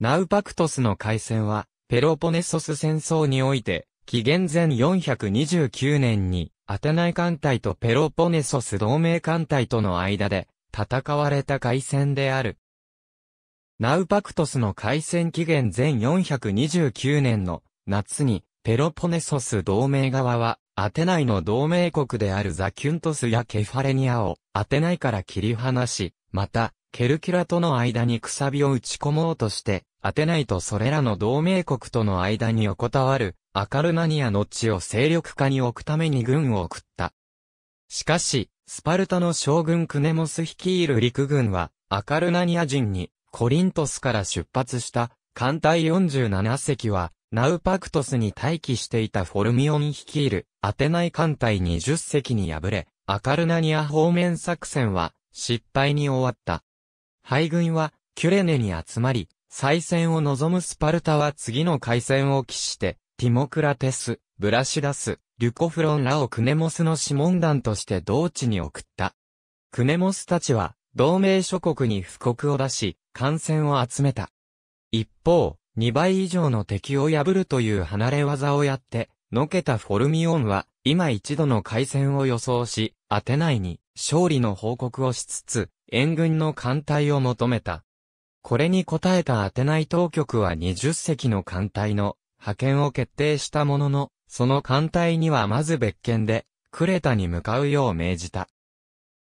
ナウパクトスの海戦は、ペロポネソス戦争において、紀元前429年に、アテナイ艦隊とペロポネソス同盟艦隊との間で、戦われた海戦である。ナウパクトスの海戦紀元前429年の夏に、ペロポネソス同盟側は、アテナイの同盟国であるザキュントスやケファレニアを、アテナイから切り離し、また、ケルキュラとの間にくさびを打ち込もうとして、アテナイとそれらの同盟国との間に横たわる、アカルナニアの地を勢力下に置くために軍を送った。しかし、スパルタの将軍クネモス率いる陸軍は、アカルナニア人に、コリントスから出発した、艦隊47隻は、ナウパクトスに待機していたフォルミオン率いる、アテナイ艦隊20隻に敗れ、アカルナニア方面作戦は、失敗に終わった。敗軍はキュレネに集まり、再戦を望むスパルタは次の海戦を期して、ティモクラテス、ブラシダス、リュコフロンらをクネモスの諮問団として同地に送った。クネモスたちは、同盟諸国に布告を出し、艦船を集めた。一方、2倍以上の敵を破るという離れ技をやって、のけたフォルミオンは、今一度の海戦を予想し、アテナイに勝利の報告をしつつ、援軍の艦隊を求めた。これに応えたアテナイ当局は20隻の艦隊の派遣を決定したものの、その艦隊にはまず別件で、クレタに向かうよう命じた。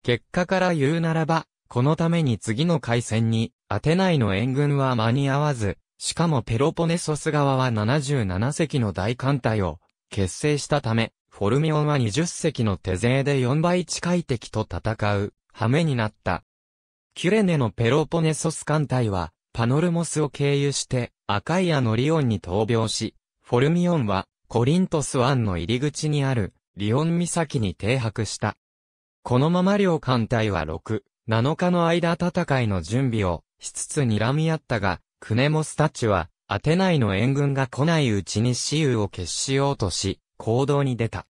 結果から言うならば、このために次の海戦に、アテナイの援軍は間に合わず、しかもペロポネソス側は77隻の大艦隊を結成したため、フォルミオンは20隻の手勢で4倍近い敵と戦う、羽目になった。キュレネのペロポネソス艦隊は、パノルモスを経由して、アカイアのリオンに闘病し、フォルミオンは、コリントス湾の入り口にある、リオン岬に停泊した。このまま両艦隊は6、7日の間戦いの準備を、しつつ睨み合ったが、クネモスたちは、アテナイの援軍が来ないうちに私有を決しようとし、行動に出た。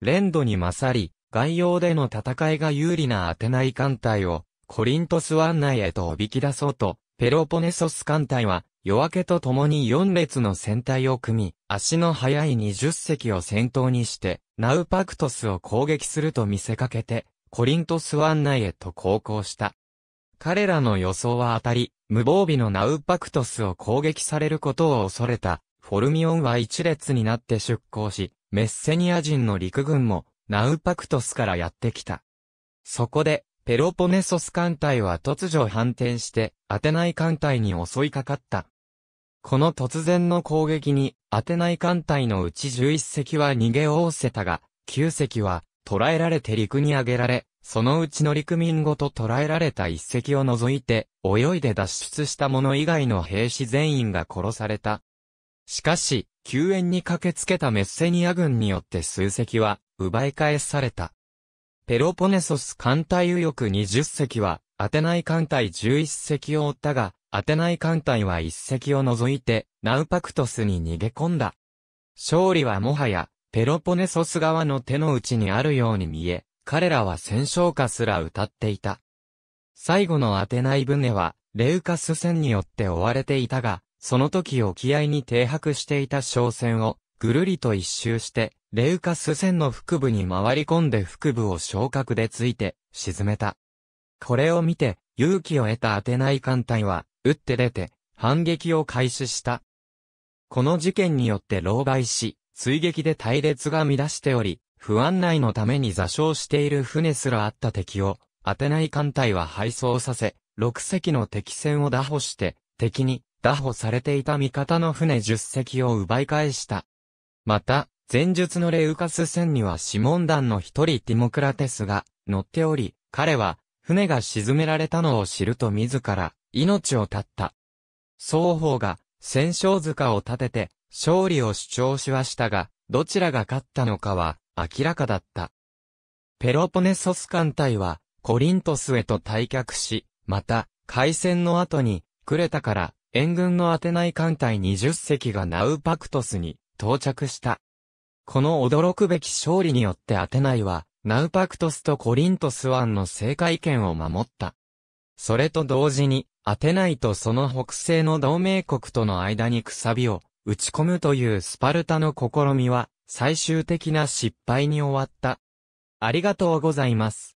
連度に勝り、外洋での戦いが有利なアテナイ艦隊を、コリントス湾内へとおびき出そうと、ペロポネソス艦隊は、夜明けとともに4列の船体を組み、足の速い20隻を先頭にして、ナウパクトスを攻撃すると見せかけて、コリントス湾内へと航行した。彼らの予想は当たり、無防備のナウパクトスを攻撃されることを恐れた、フォルミオンは一列になって出港し、メッセニア人の陸軍も、ナウパクトスからやってきた。そこで、ペロポネソス艦隊は突如反転して、アテナイ艦隊に襲いかかった。この突然の攻撃に、アテナイ艦隊のうち11隻は逃げおおせたが、9隻は捕らえられて陸に上げられ、そのうち乗組員ごと捕らえられた一隻を除いて、泳いで脱出した者以外の兵士全員が殺された。しかし、救援に駆けつけたメッセニア軍によって数隻は、奪い返された。ペロポネソス艦隊右翼20隻は、アテナイ艦隊11隻を追ったが、アテナイ艦隊は1隻を除いて、ナウパクトスに逃げ込んだ。勝利はもはや、ペロポネソス側の手の内にあるように見え、彼らは戦勝歌すら歌っていた。最後のアテナイ船は、レウカス船によって追われていたが、その時沖合に停泊していた商船を、ぐるりと一周して、レウカス船の腹部に回り込んで腹部を昇格でついて沈めた。これを見て、勇気を得たアテナイ艦隊は、撃って出て、反撃を開始した。この事件によって狼狽し、追撃で隊列が乱しており、不安内のために座礁している船すらあった敵を、アテナイ艦隊は敗走させ、6隻の敵船を打破して、敵に、打破されていた味方の船10隻を奪い返した。また、前述のレウカス船には諮問団の一人ティモクラテスが乗っており、彼は船が沈められたのを知ると自ら命を絶った。双方が戦勝塚を立てて勝利を主張しましたが、どちらが勝ったのかは明らかだった。ペロポネソス艦隊はコリントスへと退却し、また海戦の後にクレタから援軍のアテナイ艦隊20隻がナウパクトスに到着した。この驚くべき勝利によってアテナイは、ナウパクトスとコリントス湾の政界権を守った。それと同時に、アテナイとその北西の同盟国との間にくさびを打ち込むというスパルタの試みは、最終的な失敗に終わった。ありがとうございます。